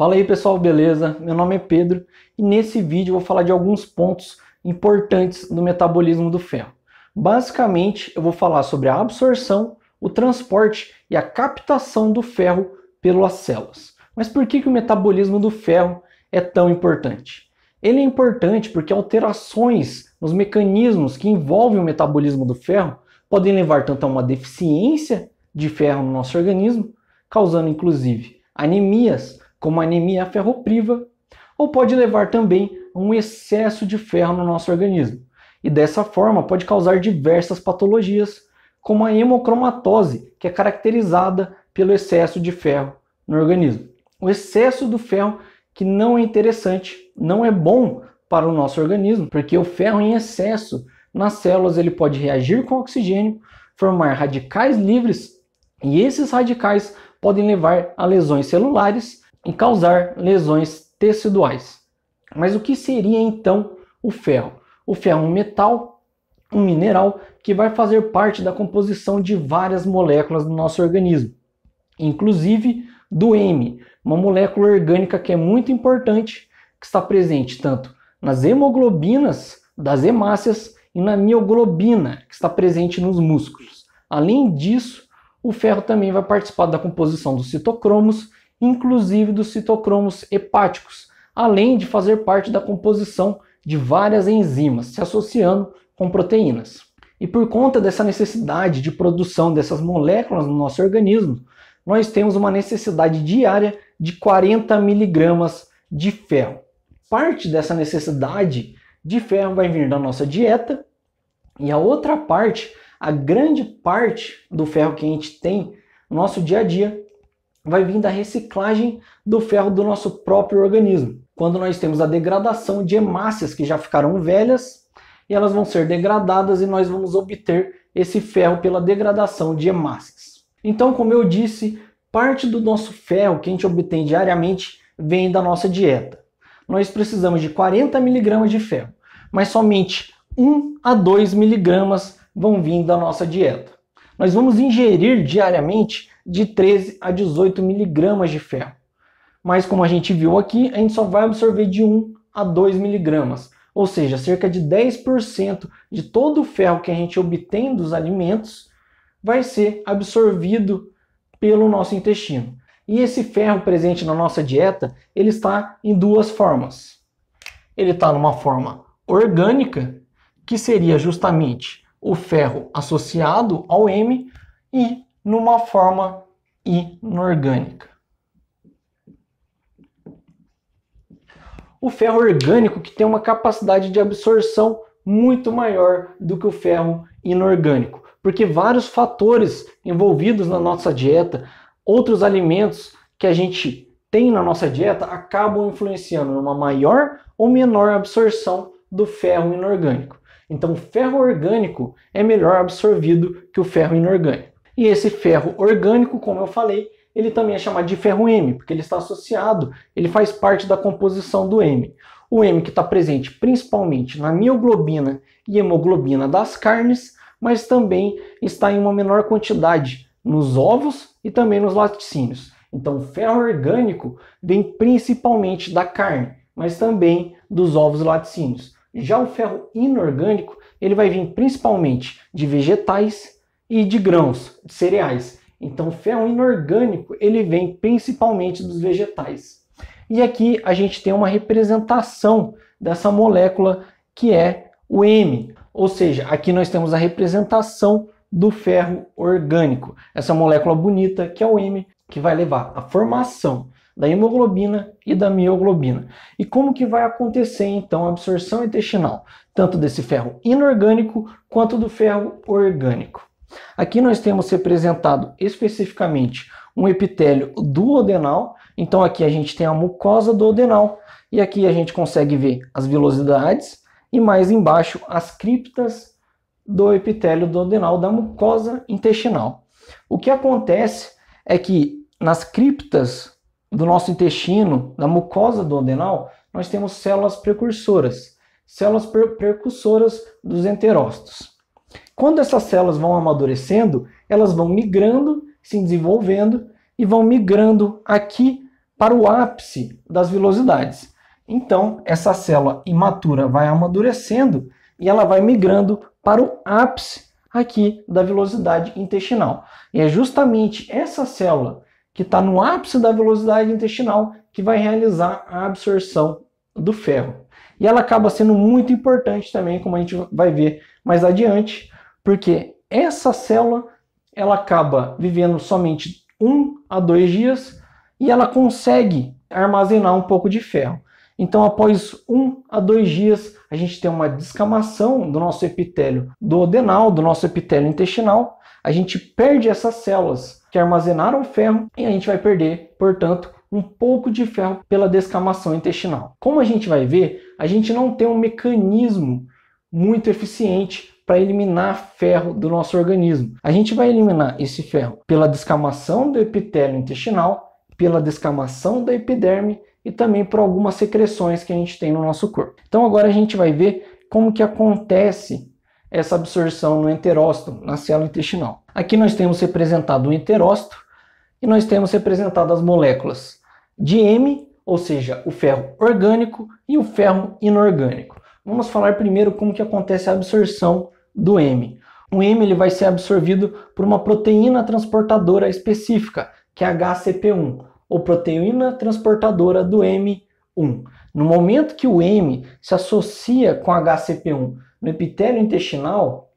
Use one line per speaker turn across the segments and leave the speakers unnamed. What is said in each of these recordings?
Fala aí pessoal, beleza? Meu nome é Pedro e nesse vídeo eu vou falar de alguns pontos importantes do metabolismo do ferro. Basicamente, eu vou falar sobre a absorção, o transporte e a captação do ferro pelas células. Mas por que, que o metabolismo do ferro é tão importante? Ele é importante porque alterações nos mecanismos que envolvem o metabolismo do ferro podem levar tanto a uma deficiência de ferro no nosso organismo, causando inclusive anemias, como anemia ferropriva, ou pode levar também a um excesso de ferro no nosso organismo. E dessa forma pode causar diversas patologias, como a hemocromatose, que é caracterizada pelo excesso de ferro no organismo. O excesso do ferro que não é interessante, não é bom para o nosso organismo, porque o ferro em excesso nas células ele pode reagir com oxigênio, formar radicais livres, e esses radicais podem levar a lesões celulares e causar lesões teciduais. Mas o que seria então o ferro? O ferro é um metal, um mineral que vai fazer parte da composição de várias moléculas do nosso organismo, inclusive do M, uma molécula orgânica que é muito importante, que está presente tanto nas hemoglobinas das hemácias e na mioglobina, que está presente nos músculos. Além disso, o ferro também vai participar da composição dos citocromos inclusive dos citocromos hepáticos, além de fazer parte da composição de várias enzimas se associando com proteínas. E por conta dessa necessidade de produção dessas moléculas no nosso organismo, nós temos uma necessidade diária de 40 miligramas de ferro. Parte dessa necessidade de ferro vai vir da nossa dieta e a outra parte, a grande parte do ferro que a gente tem no nosso dia a dia vai vir da reciclagem do ferro do nosso próprio organismo. Quando nós temos a degradação de hemácias que já ficaram velhas, e elas vão ser degradadas e nós vamos obter esse ferro pela degradação de hemácias. Então, como eu disse, parte do nosso ferro que a gente obtém diariamente vem da nossa dieta. Nós precisamos de 40 miligramas de ferro, mas somente 1 a 2 miligramas vão vir da nossa dieta nós vamos ingerir diariamente de 13 a 18 miligramas de ferro. Mas como a gente viu aqui, a gente só vai absorver de 1 a 2 miligramas, ou seja, cerca de 10% de todo o ferro que a gente obtém dos alimentos vai ser absorvido pelo nosso intestino. E esse ferro presente na nossa dieta, ele está em duas formas. Ele está numa forma orgânica, que seria justamente o ferro associado ao M e numa forma inorgânica. O ferro orgânico que tem uma capacidade de absorção muito maior do que o ferro inorgânico, porque vários fatores envolvidos na nossa dieta, outros alimentos que a gente tem na nossa dieta acabam influenciando numa maior ou menor absorção do ferro inorgânico. Então, o ferro orgânico é melhor absorvido que o ferro inorgânico. E esse ferro orgânico, como eu falei, ele também é chamado de ferro M, porque ele está associado, ele faz parte da composição do M. O M que está presente principalmente na mioglobina e hemoglobina das carnes, mas também está em uma menor quantidade nos ovos e também nos laticínios. Então, o ferro orgânico vem principalmente da carne, mas também dos ovos e laticínios. Já o ferro inorgânico, ele vai vir principalmente de vegetais e de grãos, de cereais. Então, o ferro inorgânico, ele vem principalmente dos vegetais. E aqui a gente tem uma representação dessa molécula que é o M. Ou seja, aqui nós temos a representação do ferro orgânico, essa molécula bonita que é o M, que vai levar à formação da hemoglobina e da mioglobina. E como que vai acontecer então a absorção intestinal, tanto desse ferro inorgânico quanto do ferro orgânico? Aqui nós temos representado especificamente um epitélio duodenal, então aqui a gente tem a mucosa duodenal e aqui a gente consegue ver as vilosidades e mais embaixo as criptas do epitélio duodenal da mucosa intestinal. O que acontece é que nas criptas do nosso intestino, na mucosa do adenal, nós temos células precursoras, células precursoras dos enterócitos. Quando essas células vão amadurecendo, elas vão migrando, se desenvolvendo e vão migrando aqui para o ápice das velocidades. Então, essa célula imatura vai amadurecendo e ela vai migrando para o ápice aqui da velocidade intestinal. E é justamente essa célula que está no ápice da velocidade intestinal, que vai realizar a absorção do ferro. E ela acaba sendo muito importante também, como a gente vai ver mais adiante, porque essa célula ela acaba vivendo somente um a dois dias e ela consegue armazenar um pouco de ferro. Então, após um a dois dias, a gente tem uma descamação do nosso epitélio do adenal, do nosso epitélio intestinal, a gente perde essas células que armazenaram ferro e a gente vai perder, portanto, um pouco de ferro pela descamação intestinal. Como a gente vai ver, a gente não tem um mecanismo muito eficiente para eliminar ferro do nosso organismo. A gente vai eliminar esse ferro pela descamação do epitélio intestinal, pela descamação da epiderme e também por algumas secreções que a gente tem no nosso corpo. Então agora a gente vai ver como que acontece essa absorção no enterócito, na célula intestinal. Aqui nós temos representado o enterócito e nós temos representado as moléculas de M, ou seja, o ferro orgânico e o ferro inorgânico. Vamos falar primeiro como que acontece a absorção do M. O M ele vai ser absorvido por uma proteína transportadora específica, que é a HCP1, ou proteína transportadora do M no momento que o M se associa com HCP1 no epitélio intestinal,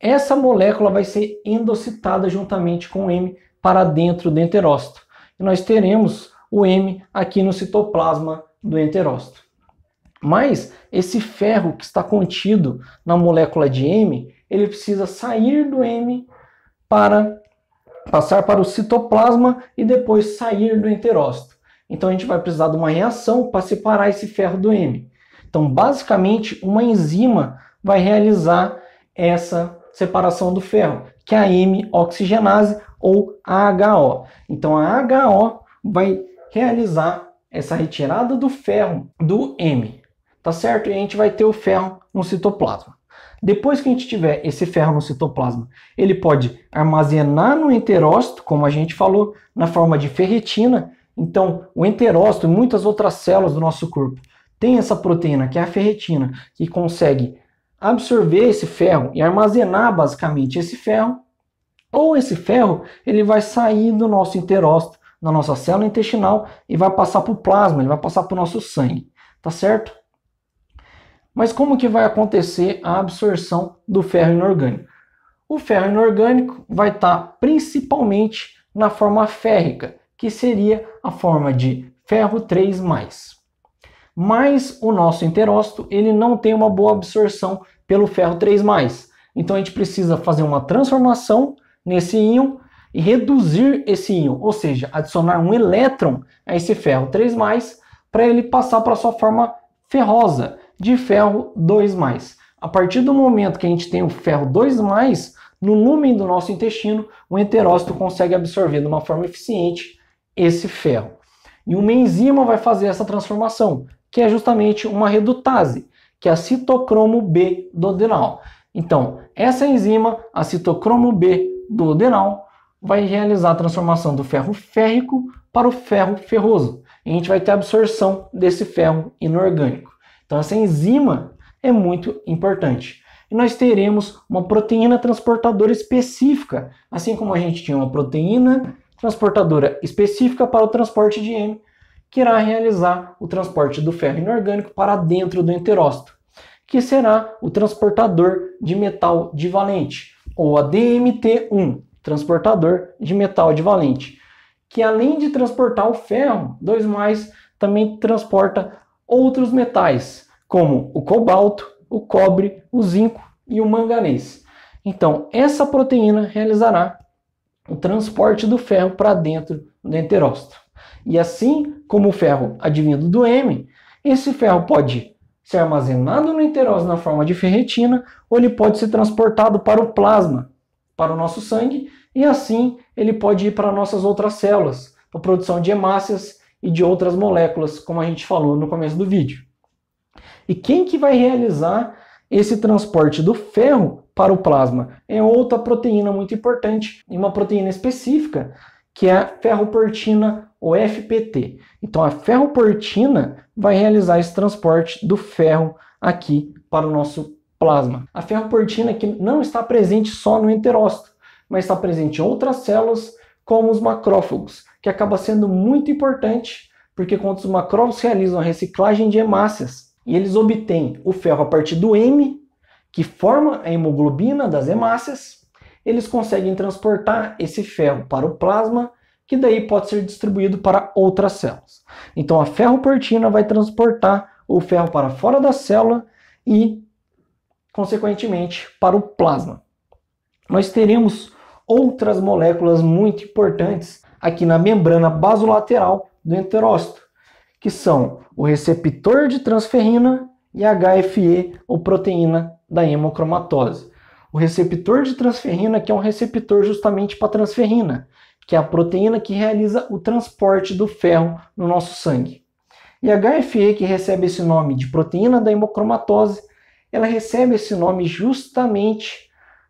essa molécula vai ser endocitada juntamente com o M para dentro do enterócito. E nós teremos o M aqui no citoplasma do enterócito. Mas esse ferro que está contido na molécula de M, ele precisa sair do M para passar para o citoplasma e depois sair do enterócito. Então a gente vai precisar de uma reação para separar esse ferro do M. Então, basicamente, uma enzima vai realizar essa separação do ferro, que é a M-oxigenase ou a HO. Então, a HO vai realizar essa retirada do ferro do M, tá certo? E a gente vai ter o ferro no citoplasma. Depois que a gente tiver esse ferro no citoplasma, ele pode armazenar no enterócito, como a gente falou, na forma de ferritina, então, o enterócito e muitas outras células do nosso corpo têm essa proteína, que é a ferretina, que consegue absorver esse ferro e armazenar basicamente esse ferro, ou esse ferro ele vai sair do nosso enterócito, da nossa célula intestinal e vai passar para o plasma, ele vai passar para o nosso sangue, tá certo? Mas como que vai acontecer a absorção do ferro inorgânico? O ferro inorgânico vai estar tá principalmente na forma férrica, que seria a forma de ferro 3+. Mas o nosso enterócito, ele não tem uma boa absorção pelo ferro 3+. Então a gente precisa fazer uma transformação nesse íon e reduzir esse íon, ou seja, adicionar um elétron a esse ferro 3+, para ele passar para sua forma ferrosa, de ferro 2+. A partir do momento que a gente tem o ferro 2+, no lumen do nosso intestino, o enterócito consegue absorver de uma forma eficiente esse ferro. E uma enzima vai fazer essa transformação, que é justamente uma redutase, que é a citocromo B dodenal. Então, essa enzima, a citocromo B dodenal, vai realizar a transformação do ferro férrico para o ferro ferroso. E a gente vai ter a absorção desse ferro inorgânico. Então, essa enzima é muito importante. E nós teremos uma proteína transportadora específica, assim como a gente tinha uma proteína transportadora específica para o transporte de M, que irá realizar o transporte do ferro inorgânico para dentro do enterócito, que será o transportador de metal divalente, ou a DMT1, transportador de metal divalente, que além de transportar o ferro, 2 mais também transporta outros metais, como o cobalto, o cobre, o zinco e o manganês. Então, essa proteína realizará o transporte do ferro para dentro do enterócito. E assim como o ferro advindo do M, esse ferro pode ser armazenado no enterócito na forma de ferretina ou ele pode ser transportado para o plasma, para o nosso sangue, e assim ele pode ir para nossas outras células, para a produção de hemácias e de outras moléculas, como a gente falou no começo do vídeo. E quem que vai realizar esse transporte do ferro para o plasma. É outra proteína muito importante, e uma proteína específica, que é a ferroportina ou FPT. Então a ferroportina vai realizar esse transporte do ferro aqui para o nosso plasma. A ferroportina que não está presente só no enterócito, mas está presente em outras células, como os macrófagos, que acaba sendo muito importante, porque quando os macrófagos realizam a reciclagem de hemácias e eles obtêm o ferro a partir do M que forma a hemoglobina das hemácias, eles conseguem transportar esse ferro para o plasma, que daí pode ser distribuído para outras células. Então a ferroportina vai transportar o ferro para fora da célula e, consequentemente, para o plasma. Nós teremos outras moléculas muito importantes aqui na membrana basolateral do enterócito, que são o receptor de transferrina e HFE, ou proteína da hemocromatose. O receptor de transferrina, que é um receptor justamente para transferrina, que é a proteína que realiza o transporte do ferro no nosso sangue. E a HFE, que recebe esse nome de proteína da hemocromatose, ela recebe esse nome justamente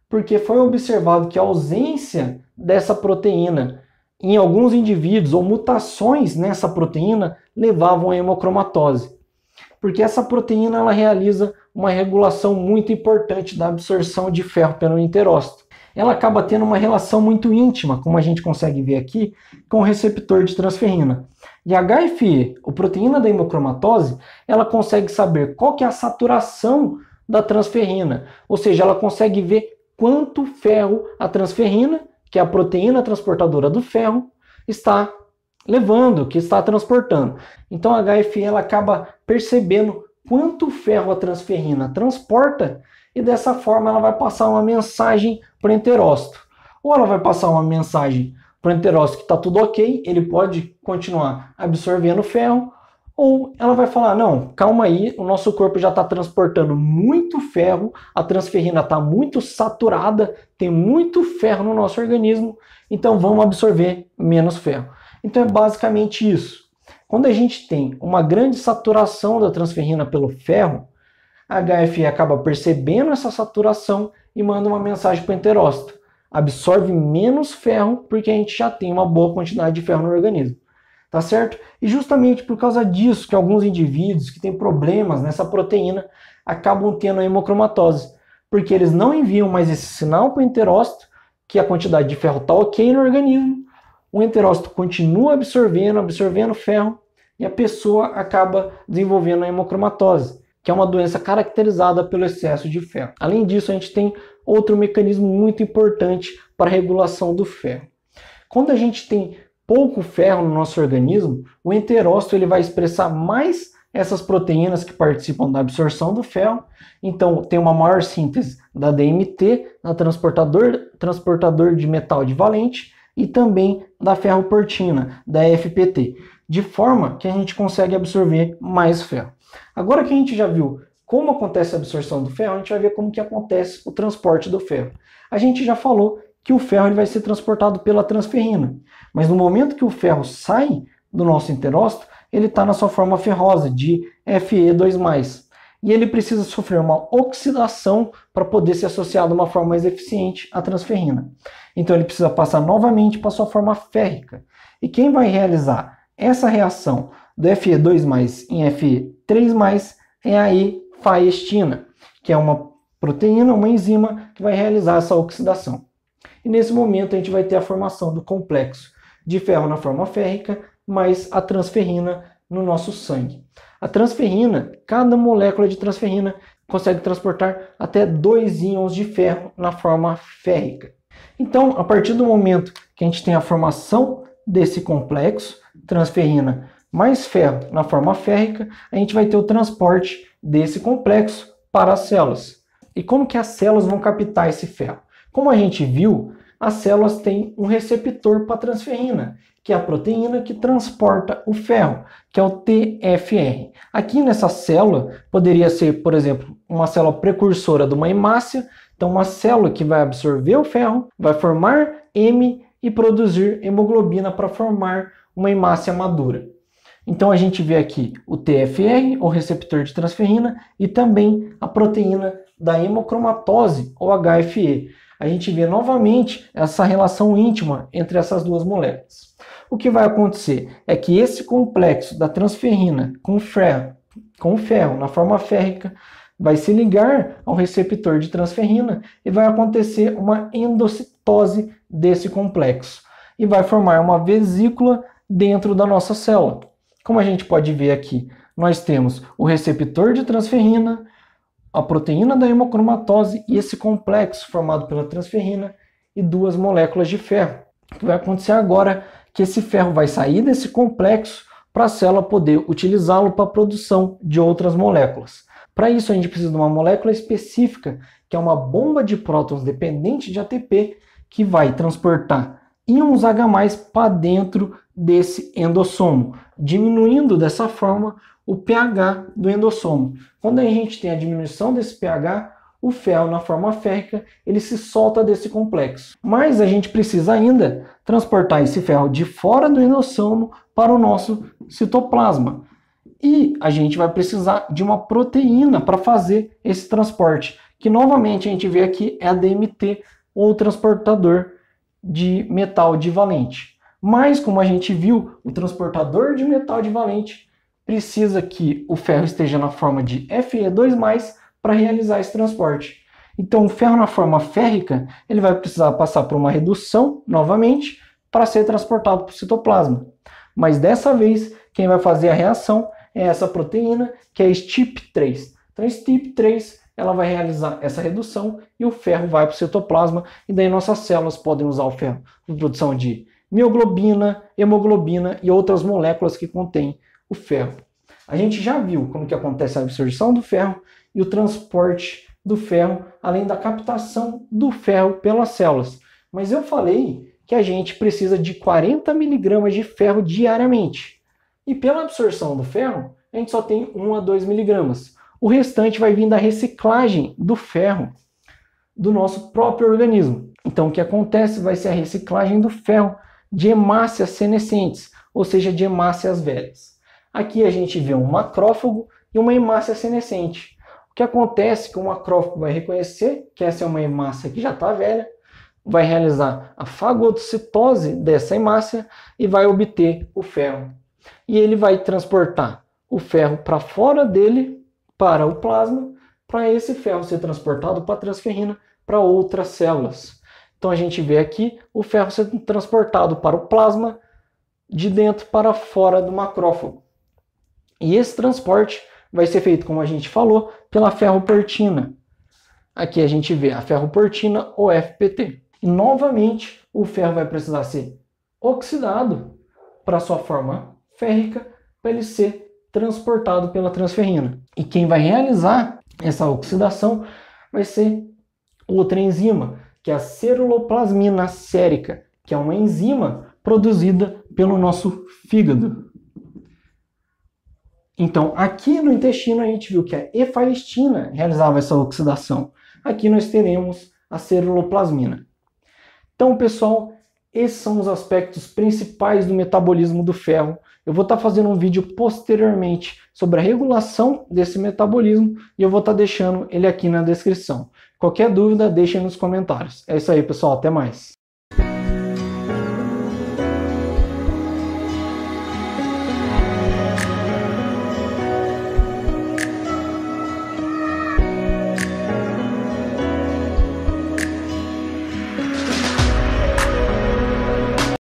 porque foi observado que a ausência dessa proteína em alguns indivíduos ou mutações nessa proteína levavam à hemocromatose porque essa proteína ela realiza uma regulação muito importante da absorção de ferro pelo enterócito. Ela acaba tendo uma relação muito íntima, como a gente consegue ver aqui, com o receptor de transferrina. E a HFE, a proteína da hemocromatose, ela consegue saber qual que é a saturação da transferrina, ou seja, ela consegue ver quanto ferro a transferrina, que é a proteína transportadora do ferro, está levando, que está transportando. Então a HF ela acaba percebendo quanto ferro a transferrina transporta e dessa forma ela vai passar uma mensagem para o enterócito. Ou ela vai passar uma mensagem para o enterócito que está tudo ok, ele pode continuar absorvendo ferro, ou ela vai falar: não, calma aí, o nosso corpo já está transportando muito ferro, a transferrina está muito saturada, tem muito ferro no nosso organismo, então vamos absorver menos ferro. Então é basicamente isso. Quando a gente tem uma grande saturação da transferrina pelo ferro, a HFE acaba percebendo essa saturação e manda uma mensagem para o enterócito. Absorve menos ferro porque a gente já tem uma boa quantidade de ferro no organismo. Tá certo? E justamente por causa disso que alguns indivíduos que têm problemas nessa proteína acabam tendo a hemocromatose, porque eles não enviam mais esse sinal para o enterócito que a quantidade de ferro está ok no organismo o enterócito continua absorvendo, absorvendo ferro e a pessoa acaba desenvolvendo a hemocromatose, que é uma doença caracterizada pelo excesso de ferro. Além disso, a gente tem outro mecanismo muito importante para a regulação do ferro. Quando a gente tem pouco ferro no nosso organismo, o enterócito ele vai expressar mais essas proteínas que participam da absorção do ferro, então tem uma maior síntese da DMT na transportador, transportador de metal de valente e também da ferroportina, da FPT, de forma que a gente consegue absorver mais ferro. Agora que a gente já viu como acontece a absorção do ferro, a gente vai ver como que acontece o transporte do ferro. A gente já falou que o ferro ele vai ser transportado pela transferrina, mas no momento que o ferro sai do nosso enterócito, ele está na sua forma ferrosa de Fe2+ e ele precisa sofrer uma oxidação para poder se associar de uma forma mais eficiente à transferrina. Então ele precisa passar novamente para sua forma férrica. E quem vai realizar essa reação do Fe2 em Fe3 é a E-faestina, que é uma proteína, uma enzima que vai realizar essa oxidação. E nesse momento a gente vai ter a formação do complexo de ferro na forma férrica mais a transferrina no nosso sangue. A transferrina, cada molécula de transferrina consegue transportar até dois íons de ferro na forma férrica. Então, a partir do momento que a gente tem a formação desse complexo, transferrina mais ferro na forma férrica, a gente vai ter o transporte desse complexo para as células. E como que as células vão captar esse ferro? Como a gente viu, as células têm um receptor para transferrina, que é a proteína que transporta o ferro, que é o TFR. Aqui nessa célula poderia ser, por exemplo, uma célula precursora de uma hemácia, então uma célula que vai absorver o ferro, vai formar M e produzir hemoglobina para formar uma hemácia madura. Então a gente vê aqui o TFR, o receptor de transferrina, e também a proteína da hemocromatose, ou HFE, a gente vê novamente essa relação íntima entre essas duas moléculas. O que vai acontecer é que esse complexo da transferrina com ferro, com ferro na forma férrica vai se ligar ao receptor de transferrina e vai acontecer uma endocitose desse complexo e vai formar uma vesícula dentro da nossa célula. Como a gente pode ver aqui, nós temos o receptor de transferrina, a proteína da hemocromatose e esse complexo formado pela transferrina e duas moléculas de ferro. O que vai acontecer agora é que esse ferro vai sair desse complexo para a célula poder utilizá-lo para a produção de outras moléculas. Para isso, a gente precisa de uma molécula específica, que é uma bomba de prótons dependente de ATP, que vai transportar íons H+, para dentro desse endossomo, diminuindo dessa forma o pH do endossomo. Quando a gente tem a diminuição desse pH, o ferro na forma férrica, ele se solta desse complexo. Mas a gente precisa ainda transportar esse ferro de fora do endossomo para o nosso citoplasma. E a gente vai precisar de uma proteína para fazer esse transporte, que novamente a gente vê aqui é a DMT ou transportador de metal divalente. Mas, como a gente viu, o transportador de metal de valente precisa que o ferro esteja na forma de Fe2+, para realizar esse transporte. Então, o ferro na forma férrica, ele vai precisar passar por uma redução, novamente, para ser transportado para o citoplasma. Mas dessa vez, quem vai fazer a reação é essa proteína, que é a STIP3. Então, a STIP3 ela vai realizar essa redução e o ferro vai para o citoplasma, e daí nossas células podem usar o ferro para produção de mioglobina, hemoglobina e outras moléculas que contêm o ferro. A gente já viu como que acontece a absorção do ferro e o transporte do ferro, além da captação do ferro pelas células. Mas eu falei que a gente precisa de 40 miligramas de ferro diariamente. E pela absorção do ferro, a gente só tem 1 a 2 miligramas. O restante vai vir da reciclagem do ferro do nosso próprio organismo. Então, o que acontece vai ser a reciclagem do ferro de hemácias senescentes, ou seja, de hemácias velhas. Aqui a gente vê um macrófago e uma hemácia senescente. O que acontece é que o macrófago vai reconhecer que essa é uma hemácia que já está velha, vai realizar a fagocitose dessa hemácia e vai obter o ferro. E ele vai transportar o ferro para fora dele, para o plasma, para esse ferro ser transportado para a transferrina, para outras células. Então a gente vê aqui o ferro sendo transportado para o plasma de dentro para fora do macrófago. E esse transporte vai ser feito, como a gente falou, pela ferroportina. Aqui a gente vê a ferroportina ou FPT. E novamente o ferro vai precisar ser oxidado para sua forma férrica para ele ser transportado pela transferrina. E quem vai realizar essa oxidação vai ser outra enzima, que é a ceruloplasmina sérica, que é uma enzima produzida pelo nosso fígado. Então, aqui no intestino a gente viu que a efalistina realizava essa oxidação. Aqui nós teremos a ceruloplasmina. Então, pessoal, esses são os aspectos principais do metabolismo do ferro. Eu vou estar tá fazendo um vídeo posteriormente sobre a regulação desse metabolismo e eu vou estar tá deixando ele aqui na descrição. Qualquer dúvida, deixem nos comentários. É isso aí, pessoal. Até mais.